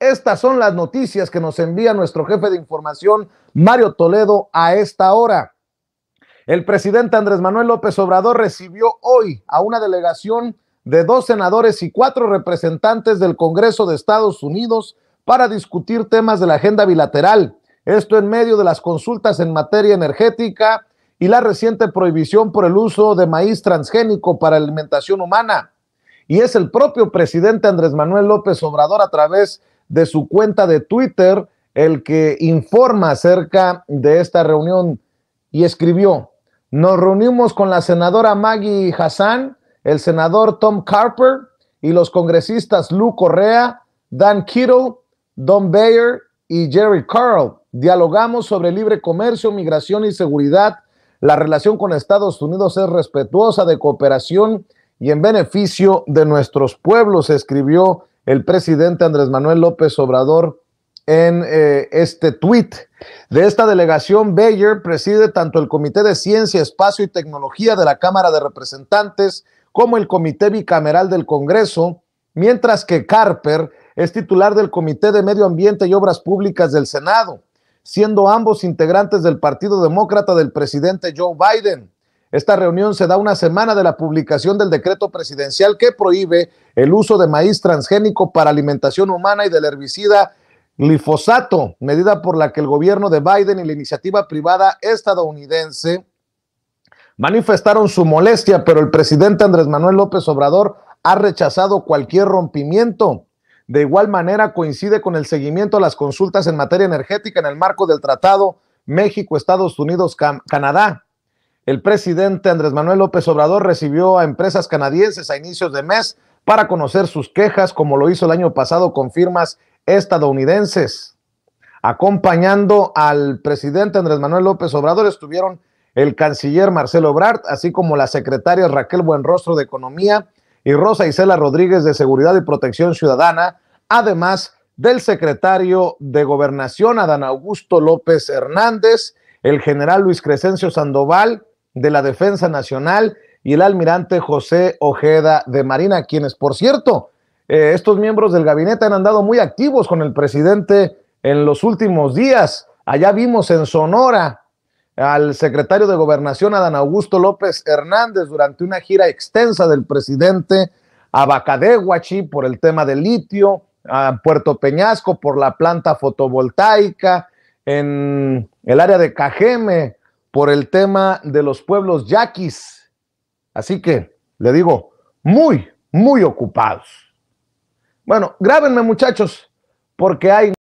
Estas son las noticias que nos envía nuestro jefe de información, Mario Toledo, a esta hora. El presidente Andrés Manuel López Obrador recibió hoy a una delegación de dos senadores y cuatro representantes del Congreso de Estados Unidos para discutir temas de la agenda bilateral. Esto en medio de las consultas en materia energética y la reciente prohibición por el uso de maíz transgénico para alimentación humana. Y es el propio presidente Andrés Manuel López Obrador a través de de su cuenta de Twitter el que informa acerca de esta reunión y escribió, nos reunimos con la senadora Maggie Hassan, el senador Tom Carper y los congresistas Lou Correa, Dan Kittle, Don Bayer y Jerry Carl. Dialogamos sobre libre comercio, migración y seguridad. La relación con Estados Unidos es respetuosa de cooperación y en beneficio de nuestros pueblos, escribió el presidente Andrés Manuel López Obrador en eh, este tuit. De esta delegación, Bayer preside tanto el Comité de Ciencia, Espacio y Tecnología de la Cámara de Representantes como el Comité Bicameral del Congreso, mientras que Carper es titular del Comité de Medio Ambiente y Obras Públicas del Senado, siendo ambos integrantes del Partido Demócrata del presidente Joe Biden. Esta reunión se da una semana de la publicación del decreto presidencial que prohíbe el uso de maíz transgénico para alimentación humana y del herbicida glifosato, medida por la que el gobierno de Biden y la iniciativa privada estadounidense manifestaron su molestia, pero el presidente Andrés Manuel López Obrador ha rechazado cualquier rompimiento. De igual manera, coincide con el seguimiento a las consultas en materia energética en el marco del Tratado México-Estados Unidos-Canadá el presidente Andrés Manuel López Obrador recibió a empresas canadienses a inicios de mes para conocer sus quejas, como lo hizo el año pasado con firmas estadounidenses. Acompañando al presidente Andrés Manuel López Obrador estuvieron el canciller Marcelo Ebrard, así como la secretaria Raquel Buenrostro de Economía y Rosa Isela Rodríguez de Seguridad y Protección Ciudadana, además del secretario de Gobernación Adán Augusto López Hernández, el general Luis Crescencio Sandoval, de la Defensa Nacional y el almirante José Ojeda de Marina, quienes, por cierto, eh, estos miembros del gabinete han andado muy activos con el presidente en los últimos días. Allá vimos en Sonora al secretario de Gobernación, Adán Augusto López Hernández, durante una gira extensa del presidente a Bacadeguachi por el tema del litio, a Puerto Peñasco por la planta fotovoltaica, en el área de Cajeme, por el tema de los pueblos yaquis. Así que, le digo, muy, muy ocupados. Bueno, grábenme muchachos, porque hay...